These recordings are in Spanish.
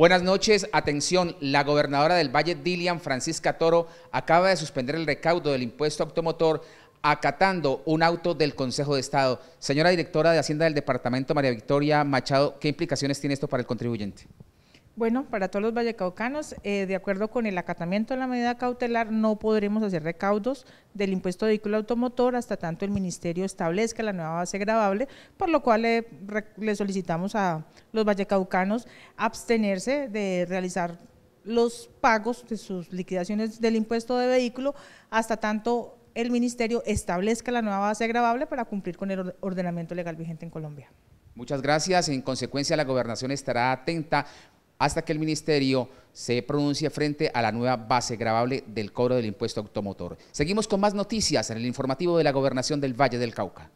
Buenas noches, atención, la gobernadora del Valle Dilian, Francisca Toro, acaba de suspender el recaudo del impuesto automotor acatando un auto del Consejo de Estado. Señora directora de Hacienda del Departamento, María Victoria Machado, ¿qué implicaciones tiene esto para el contribuyente? Bueno, para todos los vallecaucanos, eh, de acuerdo con el acatamiento de la medida cautelar, no podremos hacer recaudos del impuesto de vehículo automotor hasta tanto el ministerio establezca la nueva base gravable, por lo cual eh, le solicitamos a los vallecaucanos abstenerse de realizar los pagos de sus liquidaciones del impuesto de vehículo hasta tanto el ministerio establezca la nueva base gravable para cumplir con el ordenamiento legal vigente en Colombia. Muchas gracias. En consecuencia, la gobernación estará atenta hasta que el Ministerio se pronuncie frente a la nueva base gravable del cobro del impuesto automotor. Seguimos con más noticias en el informativo de la Gobernación del Valle del Cauca.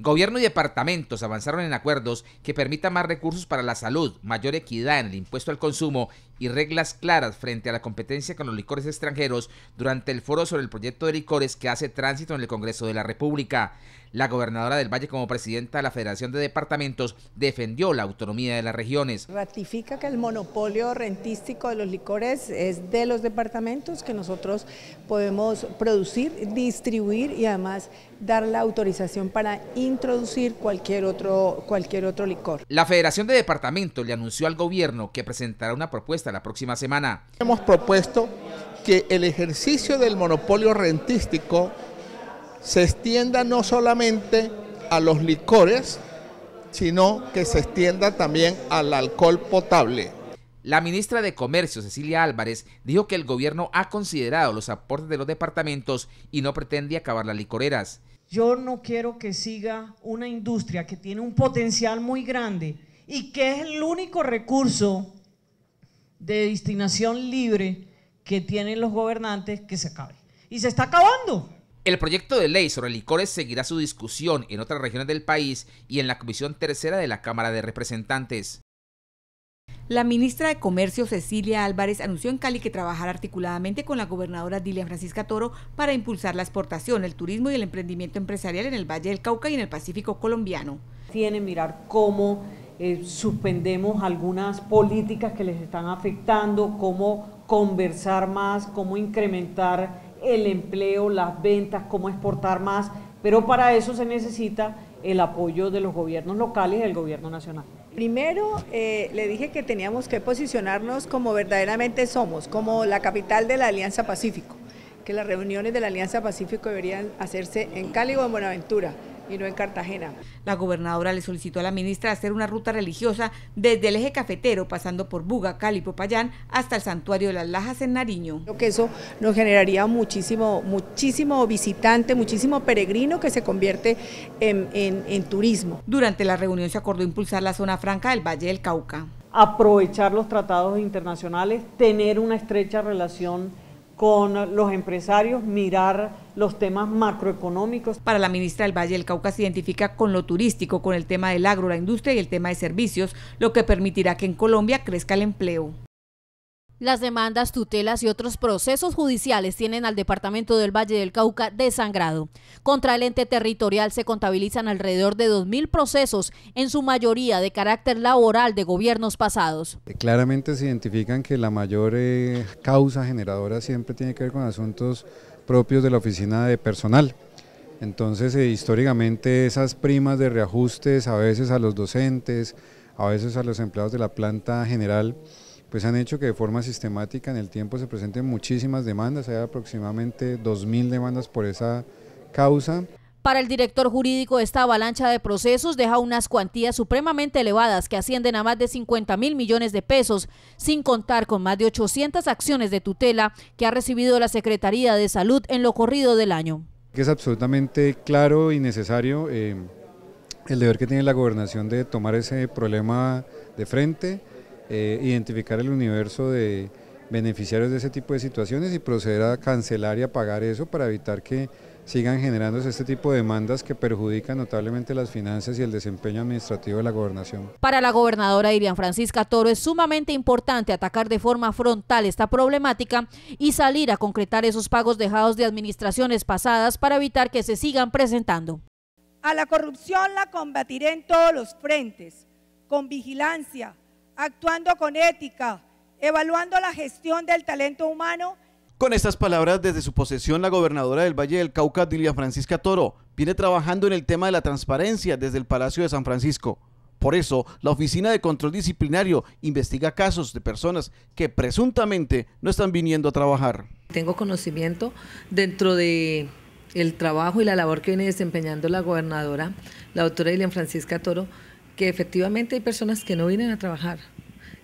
Gobierno y departamentos avanzaron en acuerdos que permitan más recursos para la salud, mayor equidad en el impuesto al consumo y reglas claras frente a la competencia con los licores extranjeros durante el foro sobre el proyecto de licores que hace tránsito en el Congreso de la República. La gobernadora del Valle como presidenta de la Federación de Departamentos defendió la autonomía de las regiones. Ratifica que el monopolio rentístico de los licores es de los departamentos, que nosotros podemos producir, distribuir y además dar la autorización para introducir cualquier otro, cualquier otro licor. La Federación de Departamentos le anunció al gobierno que presentará una propuesta la próxima semana. Hemos propuesto que el ejercicio del monopolio rentístico se extienda no solamente a los licores, sino que se extienda también al alcohol potable. La ministra de Comercio, Cecilia Álvarez, dijo que el gobierno ha considerado los aportes de los departamentos y no pretende acabar las licoreras. Yo no quiero que siga una industria que tiene un potencial muy grande y que es el único recurso de destinación libre que tienen los gobernantes que se acabe. Y se está acabando. El proyecto de ley sobre licores seguirá su discusión en otras regiones del país y en la Comisión Tercera de la Cámara de Representantes. La ministra de Comercio Cecilia Álvarez anunció en Cali que trabajará articuladamente con la gobernadora Dilia Francisca Toro para impulsar la exportación, el turismo y el emprendimiento empresarial en el Valle del Cauca y en el Pacífico colombiano. Tiene mirar cómo eh, suspendemos algunas políticas que les están afectando, cómo conversar más, cómo incrementar el empleo, las ventas, cómo exportar más, pero para eso se necesita el apoyo de los gobiernos locales y del gobierno nacional. Primero, eh, le dije que teníamos que posicionarnos como verdaderamente somos, como la capital de la Alianza Pacífico, que las reuniones de la Alianza Pacífico deberían hacerse en Cali o en Buenaventura, y no en Cartagena. La gobernadora le solicitó a la ministra hacer una ruta religiosa desde el eje cafetero, pasando por Buga, Cali, Popayán, hasta el santuario de las Lajas en Nariño. Creo que eso nos generaría muchísimo, muchísimo visitante, muchísimo peregrino que se convierte en, en turismo. Durante la reunión se acordó impulsar la zona franca del Valle del Cauca. Aprovechar los tratados internacionales, tener una estrecha relación con los empresarios, mirar los temas macroeconómicos. Para la ministra del Valle del Cauca se identifica con lo turístico, con el tema del agro, la industria y el tema de servicios, lo que permitirá que en Colombia crezca el empleo. Las demandas, tutelas y otros procesos judiciales tienen al Departamento del Valle del Cauca desangrado. Contra el ente territorial se contabilizan alrededor de 2.000 procesos, en su mayoría de carácter laboral de gobiernos pasados. Eh, claramente se identifican que la mayor eh, causa generadora siempre tiene que ver con asuntos propios de la oficina de personal. Entonces, eh, históricamente esas primas de reajustes a veces a los docentes, a veces a los empleados de la planta general, pues han hecho que de forma sistemática en el tiempo se presenten muchísimas demandas, hay aproximadamente 2.000 demandas por esa causa. Para el director jurídico, esta avalancha de procesos deja unas cuantías supremamente elevadas que ascienden a más de 50 mil millones de pesos, sin contar con más de 800 acciones de tutela que ha recibido la Secretaría de Salud en lo corrido del año. Es absolutamente claro y necesario eh, el deber que tiene la gobernación de tomar ese problema de frente, eh, identificar el universo de beneficiarios de ese tipo de situaciones y proceder a cancelar y a pagar eso para evitar que sigan generándose este tipo de demandas que perjudican notablemente las finanzas y el desempeño administrativo de la gobernación. Para la gobernadora Irian Francisca Toro es sumamente importante atacar de forma frontal esta problemática y salir a concretar esos pagos dejados de administraciones pasadas para evitar que se sigan presentando. A la corrupción la combatiré en todos los frentes, con vigilancia, actuando con ética, evaluando la gestión del talento humano. Con estas palabras, desde su posesión, la gobernadora del Valle del Cauca, Dilia Francisca Toro, viene trabajando en el tema de la transparencia desde el Palacio de San Francisco. Por eso, la Oficina de Control Disciplinario investiga casos de personas que presuntamente no están viniendo a trabajar. Tengo conocimiento dentro de el trabajo y la labor que viene desempeñando la gobernadora, la doctora Dilian Francisca Toro, que efectivamente hay personas que no vienen a trabajar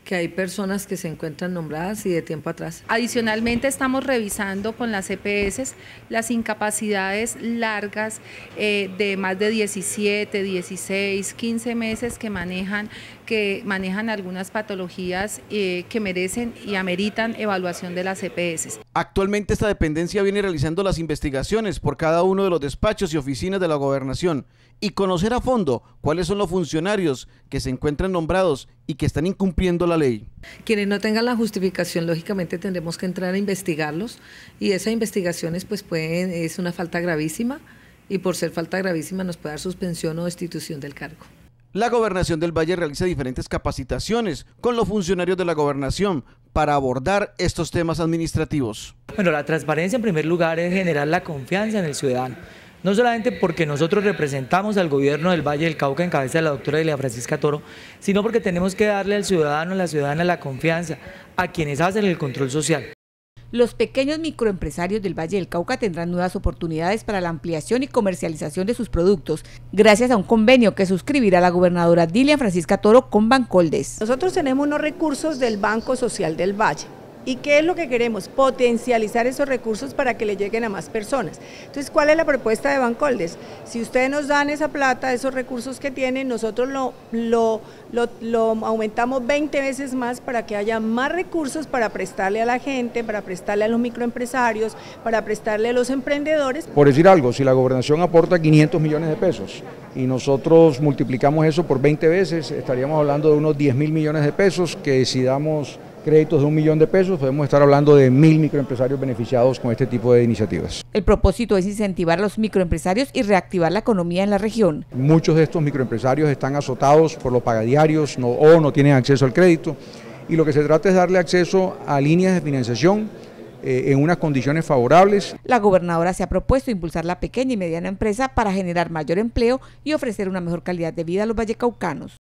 que hay personas que se encuentran nombradas y de tiempo atrás. Adicionalmente estamos revisando con las EPS las incapacidades largas eh, de más de 17, 16, 15 meses que manejan que manejan algunas patologías eh, que merecen y ameritan evaluación de las EPS. Actualmente esta dependencia viene realizando las investigaciones por cada uno de los despachos y oficinas de la gobernación y conocer a fondo cuáles son los funcionarios que se encuentran nombrados y que están incumpliendo la ley. Quienes no tengan la justificación, lógicamente tendremos que entrar a investigarlos y esas investigaciones pues pueden, es una falta gravísima y por ser falta gravísima nos puede dar suspensión o destitución del cargo. La gobernación del Valle realiza diferentes capacitaciones con los funcionarios de la gobernación para abordar estos temas administrativos. Bueno, la transparencia en primer lugar es generar la confianza en el ciudadano no solamente porque nosotros representamos al gobierno del Valle del Cauca en cabeza de la doctora Elia Francisca Toro, sino porque tenemos que darle al ciudadano, a la ciudadana la confianza, a quienes hacen el control social. Los pequeños microempresarios del Valle del Cauca tendrán nuevas oportunidades para la ampliación y comercialización de sus productos, gracias a un convenio que suscribirá la gobernadora Dilian Francisca Toro con Bancoldes. Nosotros tenemos unos recursos del Banco Social del Valle ¿Y qué es lo que queremos? Potencializar esos recursos para que le lleguen a más personas. Entonces, ¿cuál es la propuesta de Bancoldes? Si ustedes nos dan esa plata, esos recursos que tienen, nosotros lo, lo, lo, lo aumentamos 20 veces más para que haya más recursos para prestarle a la gente, para prestarle a los microempresarios, para prestarle a los emprendedores. Por decir algo, si la gobernación aporta 500 millones de pesos y nosotros multiplicamos eso por 20 veces, estaríamos hablando de unos 10 mil millones de pesos que decidamos créditos de un millón de pesos, podemos estar hablando de mil microempresarios beneficiados con este tipo de iniciativas. El propósito es incentivar a los microempresarios y reactivar la economía en la región. Muchos de estos microempresarios están azotados por los pagadiarios o no tienen acceso al crédito y lo que se trata es darle acceso a líneas de financiación eh, en unas condiciones favorables. La gobernadora se ha propuesto impulsar la pequeña y mediana empresa para generar mayor empleo y ofrecer una mejor calidad de vida a los vallecaucanos.